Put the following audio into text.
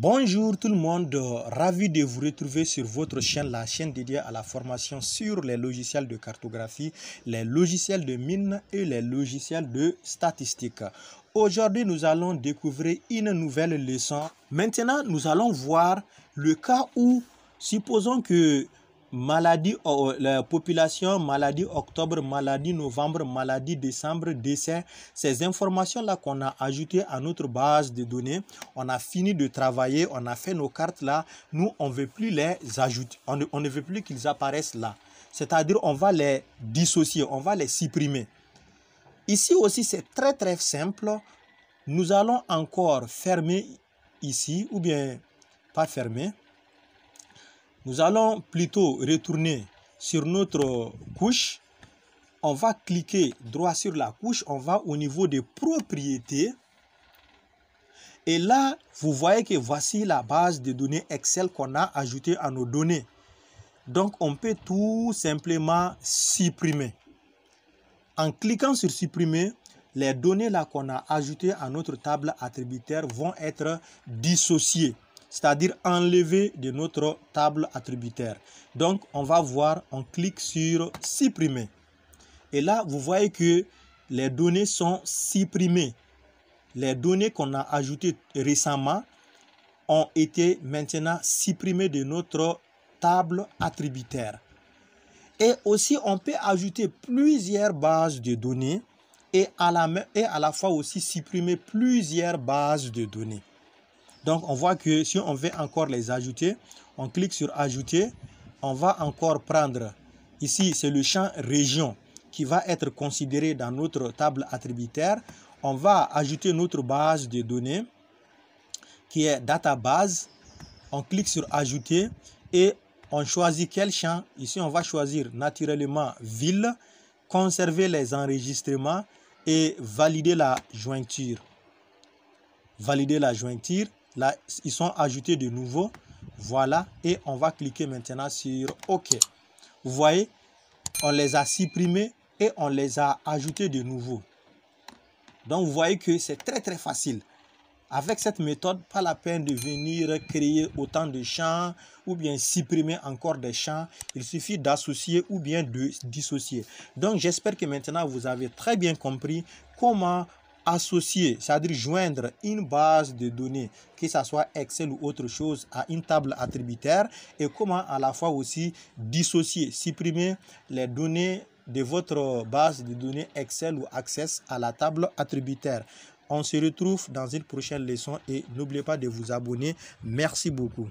Bonjour tout le monde, ravi de vous retrouver sur votre chaîne, la chaîne dédiée à la formation sur les logiciels de cartographie, les logiciels de mine et les logiciels de statistique. Aujourd'hui, nous allons découvrir une nouvelle leçon. Maintenant, nous allons voir le cas où, supposons que maladie, la population, maladie octobre, maladie novembre, maladie décembre, décès. Ces informations-là qu'on a ajoutées à notre base de données, on a fini de travailler, on a fait nos cartes-là. Nous, on ne veut plus les ajouter, on ne, on ne veut plus qu'ils apparaissent là. C'est-à-dire, on va les dissocier, on va les supprimer. Ici aussi, c'est très très simple. Nous allons encore fermer ici, ou bien pas fermer, nous allons plutôt retourner sur notre couche. On va cliquer droit sur la couche. On va au niveau des propriétés. Et là, vous voyez que voici la base de données Excel qu'on a ajoutée à nos données. Donc, on peut tout simplement supprimer. En cliquant sur supprimer, les données là qu'on a ajoutées à notre table attributaire vont être dissociées c'est-à-dire enlever de notre table attributaire. Donc, on va voir, on clique sur supprimer. Et là, vous voyez que les données sont supprimées. Les données qu'on a ajoutées récemment ont été maintenant supprimées de notre table attributaire. Et aussi, on peut ajouter plusieurs bases de données et à la, et à la fois aussi supprimer plusieurs bases de données. Donc on voit que si on veut encore les ajouter, on clique sur ajouter, on va encore prendre, ici c'est le champ région qui va être considéré dans notre table attributaire. On va ajouter notre base de données qui est database. On clique sur ajouter et on choisit quel champ. Ici on va choisir naturellement ville, conserver les enregistrements et valider la jointure. Valider la jointure Là, ils sont ajoutés de nouveau. Voilà. Et on va cliquer maintenant sur OK. Vous voyez, on les a supprimés et on les a ajoutés de nouveau. Donc, vous voyez que c'est très, très facile. Avec cette méthode, pas la peine de venir créer autant de champs ou bien supprimer encore des champs. Il suffit d'associer ou bien de dissocier. Donc, j'espère que maintenant, vous avez très bien compris comment associer, c'est-à-dire joindre une base de données, que ce soit Excel ou autre chose, à une table attributaire et comment à la fois aussi dissocier, supprimer les données de votre base de données Excel ou Access à la table attributaire. On se retrouve dans une prochaine leçon et n'oubliez pas de vous abonner. Merci beaucoup.